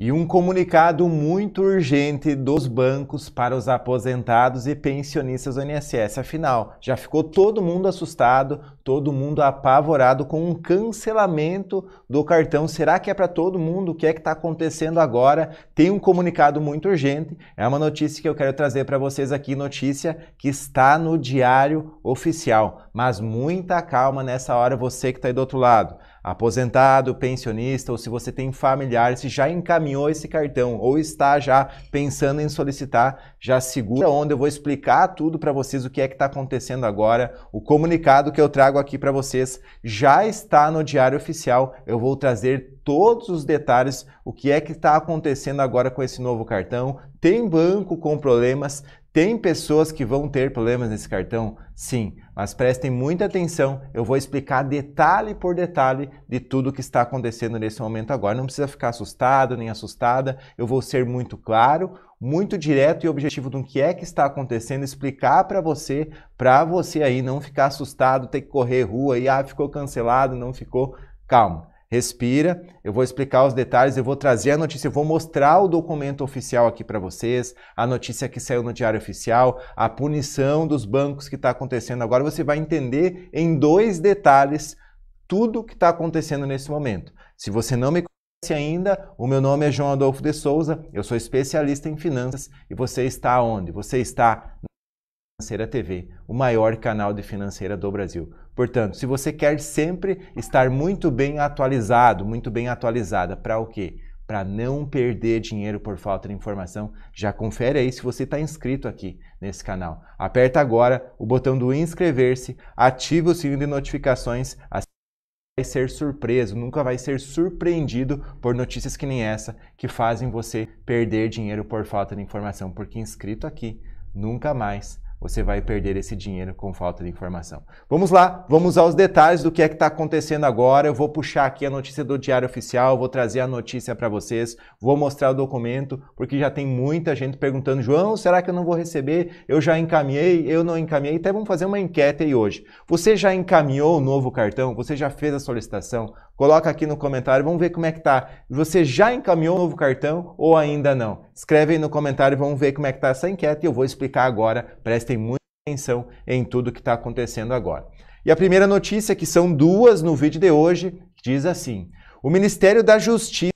E um comunicado muito urgente dos bancos para os aposentados e pensionistas do INSS. Afinal, já ficou todo mundo assustado, todo mundo apavorado com um cancelamento do cartão. Será que é para todo mundo? O que é que está acontecendo agora? Tem um comunicado muito urgente. É uma notícia que eu quero trazer para vocês aqui, notícia que está no Diário Oficial. Mas muita calma nessa hora, você que está aí do outro lado aposentado, pensionista, ou se você tem familiar, se já encaminhou esse cartão ou está já pensando em solicitar, já segura onde eu vou explicar tudo para vocês o que é que está acontecendo agora. O comunicado que eu trago aqui para vocês já está no Diário Oficial. Eu vou trazer todos os detalhes, o que é que está acontecendo agora com esse novo cartão. Tem banco com problemas, tem pessoas que vão ter problemas nesse cartão? Sim, mas prestem muita atenção, eu vou explicar detalhe por detalhe de tudo que está acontecendo nesse momento agora. Não precisa ficar assustado nem assustada, eu vou ser muito claro, muito direto e objetivo do que é que está acontecendo, explicar para você, para você aí não ficar assustado, ter que correr rua e ah, ficou cancelado, não ficou, calma. Respira, eu vou explicar os detalhes, eu vou trazer a notícia, eu vou mostrar o documento oficial aqui para vocês, a notícia que saiu no Diário Oficial, a punição dos bancos que está acontecendo agora. Você vai entender em dois detalhes tudo o que está acontecendo nesse momento. Se você não me conhece ainda, o meu nome é João Adolfo de Souza, eu sou especialista em finanças e você está onde? Você está Financeira TV, o maior canal de financeira do Brasil. Portanto, se você quer sempre estar muito bem atualizado, muito bem atualizada, para o quê? Para não perder dinheiro por falta de informação, já confere aí se você está inscrito aqui nesse canal. Aperta agora o botão do inscrever-se, ativa o sininho de notificações, assim vai ser surpreso, nunca vai ser surpreendido por notícias que nem essa que fazem você perder dinheiro por falta de informação, porque inscrito aqui nunca mais você vai perder esse dinheiro com falta de informação. Vamos lá, vamos aos detalhes do que é que está acontecendo agora. Eu vou puxar aqui a notícia do Diário Oficial, vou trazer a notícia para vocês, vou mostrar o documento, porque já tem muita gente perguntando: João, será que eu não vou receber? Eu já encaminhei, eu não encaminhei. Até vamos fazer uma enquete aí hoje. Você já encaminhou o novo cartão? Você já fez a solicitação? Coloca aqui no comentário, vamos ver como é que tá. Você já encaminhou o novo cartão ou ainda não? Escreve aí no comentário, vamos ver como é que tá essa enquete e eu vou explicar agora. Prestem muita atenção em tudo que está acontecendo agora. E a primeira notícia, que são duas no vídeo de hoje, diz assim: O Ministério da Justiça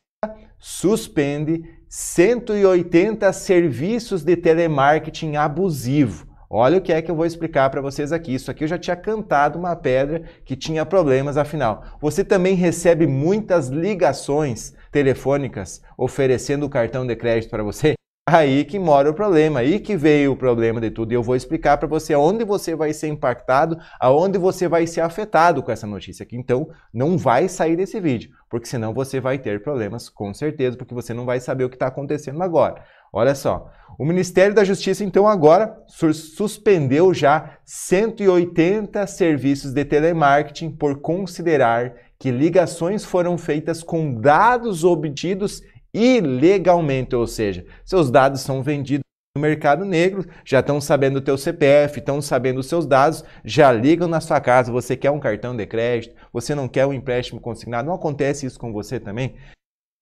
suspende 180 serviços de telemarketing abusivo Olha o que é que eu vou explicar para vocês aqui. Isso aqui eu já tinha cantado uma pedra que tinha problemas, afinal. Você também recebe muitas ligações telefônicas oferecendo o cartão de crédito para você? Aí que mora o problema, aí que veio o problema de tudo. E eu vou explicar para você aonde você vai ser impactado, aonde você vai ser afetado com essa notícia aqui. Então, não vai sair desse vídeo, porque senão você vai ter problemas, com certeza, porque você não vai saber o que está acontecendo agora. Olha só, o Ministério da Justiça, então, agora suspendeu já 180 serviços de telemarketing por considerar que ligações foram feitas com dados obtidos ilegalmente, ou seja, seus dados são vendidos no mercado negro, já estão sabendo o teu CPF, estão sabendo os seus dados, já ligam na sua casa, você quer um cartão de crédito, você não quer um empréstimo consignado, não acontece isso com você também?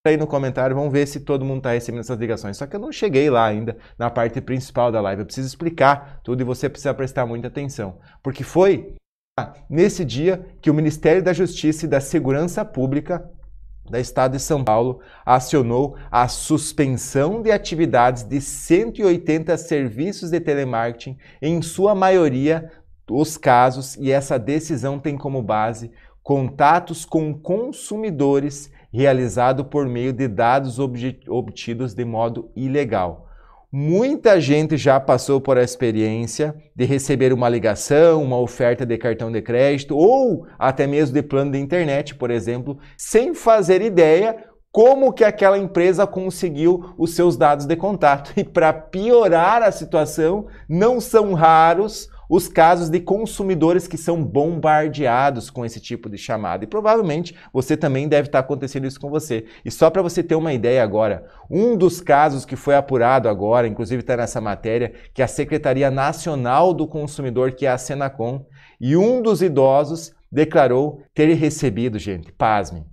aí no comentário, vamos ver se todo mundo está recebendo essas ligações. Só que eu não cheguei lá ainda na parte principal da live. Eu preciso explicar tudo e você precisa prestar muita atenção. Porque foi ah, nesse dia que o Ministério da Justiça e da Segurança Pública da Estado de São Paulo acionou a suspensão de atividades de 180 serviços de telemarketing, em sua maioria os casos, e essa decisão tem como base contatos com consumidores realizado por meio de dados obtidos de modo ilegal. Muita gente já passou por a experiência de receber uma ligação, uma oferta de cartão de crédito ou até mesmo de plano de internet, por exemplo, sem fazer ideia como que aquela empresa conseguiu os seus dados de contato. E para piorar a situação, não são raros os casos de consumidores que são bombardeados com esse tipo de chamada. E provavelmente você também deve estar acontecendo isso com você. E só para você ter uma ideia agora, um dos casos que foi apurado agora, inclusive está nessa matéria, que é a Secretaria Nacional do Consumidor, que é a Senacom, e um dos idosos declarou ter recebido, gente, pasmem,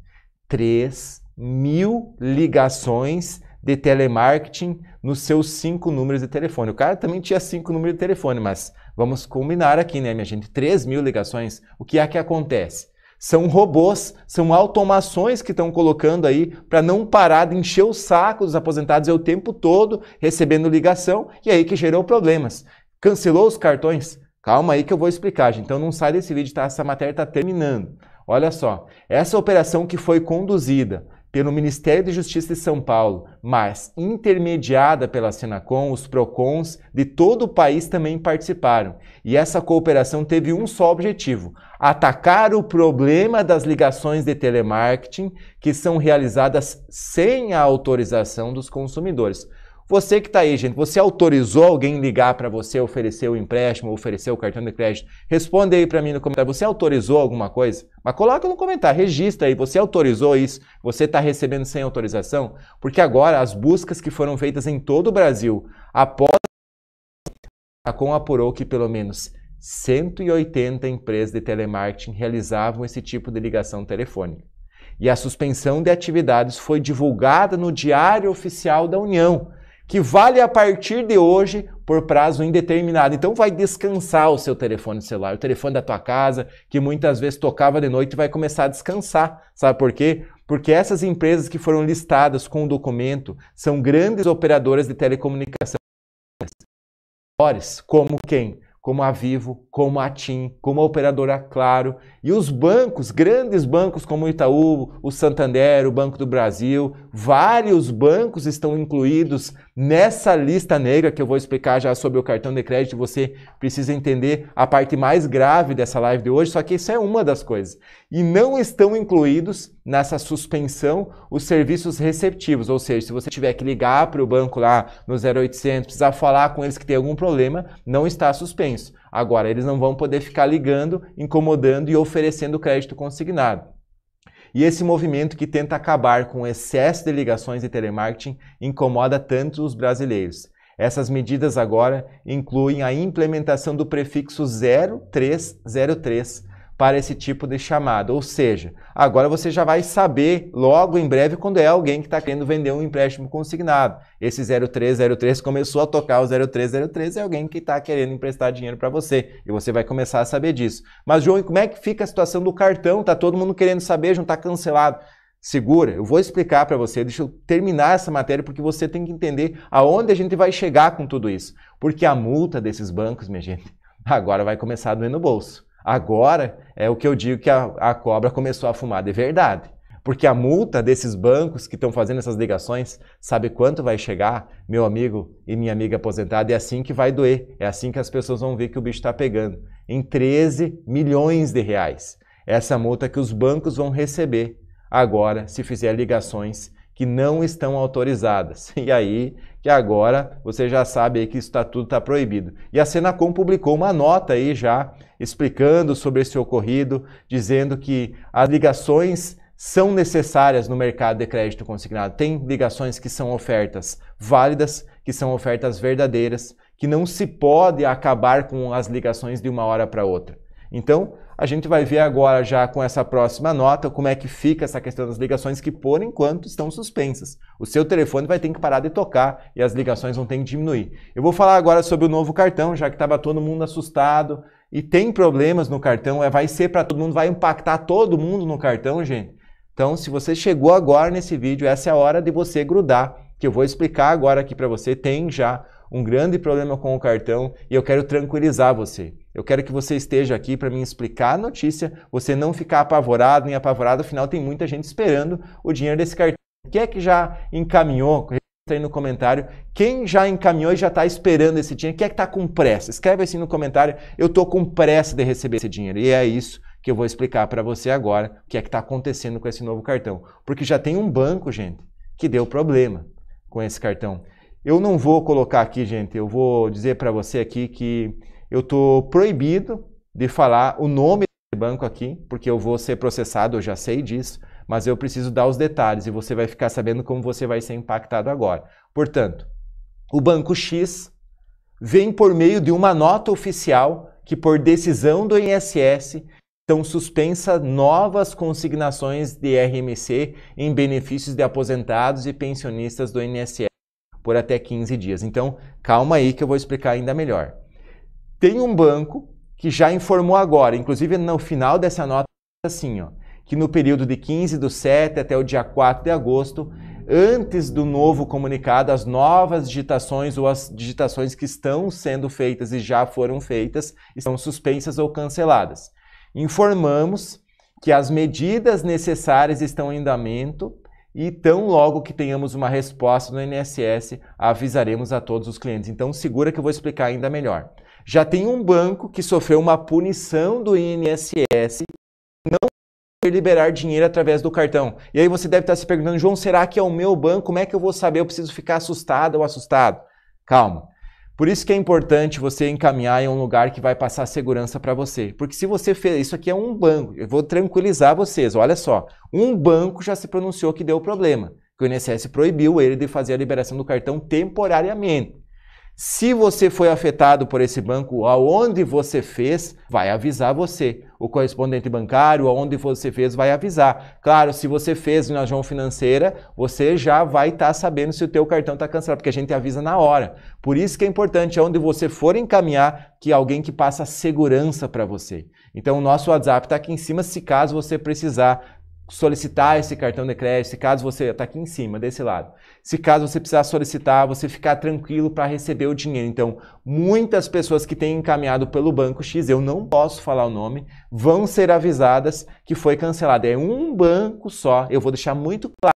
3 mil ligações de telemarketing nos seus cinco números de telefone. O cara também tinha cinco números de telefone, mas Vamos combinar aqui, né, minha gente? 3 mil ligações. O que é que acontece? São robôs, são automações que estão colocando aí para não parar de encher o saco dos aposentados é o tempo todo recebendo ligação e é aí que gerou problemas. Cancelou os cartões? Calma aí que eu vou explicar, gente. Então não sai desse vídeo, tá? Essa matéria está terminando. Olha só, essa operação que foi conduzida pelo Ministério de Justiça de São Paulo, mas intermediada pela Senacom, os PROCONs de todo o país também participaram. E essa cooperação teve um só objetivo: atacar o problema das ligações de telemarketing que são realizadas sem a autorização dos consumidores. Você que está aí, gente, você autorizou alguém ligar para você, oferecer o empréstimo, oferecer o cartão de crédito? Responde aí para mim no comentário. Você autorizou alguma coisa? Mas coloca no comentário, registra aí. Você autorizou isso? Você está recebendo sem autorização? Porque agora as buscas que foram feitas em todo o Brasil após a Com apurou que pelo menos 180 empresas de telemarketing realizavam esse tipo de ligação telefônica. E a suspensão de atividades foi divulgada no Diário Oficial da União, que vale a partir de hoje por prazo indeterminado. Então vai descansar o seu telefone celular, o telefone da tua casa, que muitas vezes tocava de noite, vai começar a descansar. Sabe por quê? Porque essas empresas que foram listadas com o documento são grandes operadoras de telecomunicações. como quem? como a Vivo, como a TIM, como a operadora Claro e os bancos, grandes bancos como o Itaú, o Santander, o Banco do Brasil, vários bancos estão incluídos nessa lista negra que eu vou explicar já sobre o cartão de crédito. Você precisa entender a parte mais grave dessa live de hoje, só que isso é uma das coisas. E não estão incluídos nessa suspensão os serviços receptivos, ou seja, se você tiver que ligar para o banco lá no 0800, precisar falar com eles que tem algum problema, não está suspenso. Agora, eles não vão poder ficar ligando, incomodando e oferecendo crédito consignado. E esse movimento que tenta acabar com o excesso de ligações e telemarketing incomoda tanto os brasileiros. Essas medidas agora incluem a implementação do prefixo 0303 para esse tipo de chamada, Ou seja, agora você já vai saber logo em breve quando é alguém que está querendo vender um empréstimo consignado. Esse 0303 começou a tocar o 0303 é alguém que está querendo emprestar dinheiro para você e você vai começar a saber disso. Mas, João, como é que fica a situação do cartão? Tá todo mundo querendo saber, já está cancelado segura. Eu vou explicar para você, deixa eu terminar essa matéria porque você tem que entender aonde a gente vai chegar com tudo isso. Porque a multa desses bancos, minha gente, agora vai começar a doer no bolso. Agora é o que eu digo que a, a cobra começou a fumar de verdade. Porque a multa desses bancos que estão fazendo essas ligações, sabe quanto vai chegar, meu amigo e minha amiga aposentada? É assim que vai doer, é assim que as pessoas vão ver que o bicho está pegando. Em 13 milhões de reais. Essa multa que os bancos vão receber agora se fizer ligações que não estão autorizadas. E aí e agora você já sabe aí que isso tá, tudo está proibido. E a Senacom publicou uma nota aí já explicando sobre esse ocorrido, dizendo que as ligações são necessárias no mercado de crédito consignado. Tem ligações que são ofertas válidas, que são ofertas verdadeiras, que não se pode acabar com as ligações de uma hora para outra. Então, a gente vai ver agora já com essa próxima nota como é que fica essa questão das ligações que por enquanto estão suspensas. O seu telefone vai ter que parar de tocar e as ligações vão ter que diminuir. Eu vou falar agora sobre o novo cartão, já que estava todo mundo assustado e tem problemas no cartão, é, vai ser para todo mundo, vai impactar todo mundo no cartão, gente. Então, se você chegou agora nesse vídeo, essa é a hora de você grudar, que eu vou explicar agora aqui para você, tem já um grande problema com o cartão e eu quero tranquilizar você. Eu quero que você esteja aqui para me explicar a notícia, você não ficar apavorado, nem apavorado, afinal tem muita gente esperando o dinheiro desse cartão. Quem é que já encaminhou? aí no comentário. Quem já encaminhou e já está esperando esse dinheiro? Quem é que está com pressa? Escreve assim no comentário. Eu estou com pressa de receber esse dinheiro. E é isso que eu vou explicar para você agora, o que é que está acontecendo com esse novo cartão. Porque já tem um banco, gente, que deu problema com esse cartão. Eu não vou colocar aqui, gente, eu vou dizer para você aqui que eu estou proibido de falar o nome do banco aqui, porque eu vou ser processado, eu já sei disso, mas eu preciso dar os detalhes e você vai ficar sabendo como você vai ser impactado agora. Portanto, o banco X vem por meio de uma nota oficial que, por decisão do INSS, estão suspensas novas consignações de RMC em benefícios de aposentados e pensionistas do INSS por até 15 dias. Então, calma aí que eu vou explicar ainda melhor. Tem um banco que já informou agora, inclusive no final dessa nota, assim, ó, que no período de 15 do 7 até o dia 4 de agosto, antes do novo comunicado, as novas digitações ou as digitações que estão sendo feitas e já foram feitas estão suspensas ou canceladas. Informamos que as medidas necessárias estão em andamento e tão logo que tenhamos uma resposta do INSS, avisaremos a todos os clientes. Então segura que eu vou explicar ainda melhor. Já tem um banco que sofreu uma punição do INSS não liberar dinheiro através do cartão. E aí você deve estar se perguntando, João, será que é o meu banco? Como é que eu vou saber? Eu preciso ficar assustado ou assustado? Calma. Por isso que é importante você encaminhar em um lugar que vai passar segurança para você. Porque se você fez, isso aqui é um banco, eu vou tranquilizar vocês, olha só, um banco já se pronunciou que deu problema, que o INSS proibiu ele de fazer a liberação do cartão temporariamente. Se você foi afetado por esse banco, aonde você fez, vai avisar você. O correspondente bancário, aonde você fez, vai avisar. Claro, se você fez na João Financeira, você já vai estar tá sabendo se o teu cartão está cancelado, porque a gente avisa na hora. Por isso que é importante aonde você for encaminhar que alguém que passa segurança para você. Então o nosso WhatsApp está aqui em cima, se caso você precisar solicitar esse cartão de crédito, se caso você está aqui em cima, desse lado. Se caso você precisar solicitar, você ficar tranquilo para receber o dinheiro. Então, muitas pessoas que têm encaminhado pelo banco X, eu não posso falar o nome, vão ser avisadas que foi cancelado. É um banco só. Eu vou deixar muito claro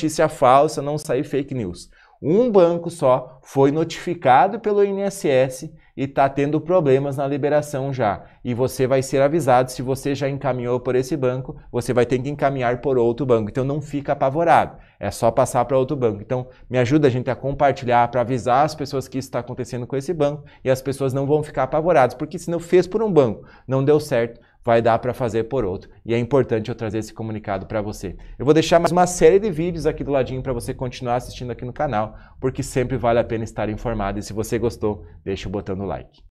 notícia falsa, não sair fake news. Um banco só foi notificado pelo INSS e está tendo problemas na liberação já. E você vai ser avisado se você já encaminhou por esse banco, você vai ter que encaminhar por outro banco. Então não fica apavorado, é só passar para outro banco. Então me ajuda a gente a compartilhar para avisar as pessoas que isso está acontecendo com esse banco e as pessoas não vão ficar apavoradas, porque se não fez por um banco, não deu certo, vai dar para fazer por outro. E é importante eu trazer esse comunicado para você. Eu vou deixar mais uma série de vídeos aqui do ladinho para você continuar assistindo aqui no canal, porque sempre vale a pena estar informado. E se você gostou, deixa o botão no like.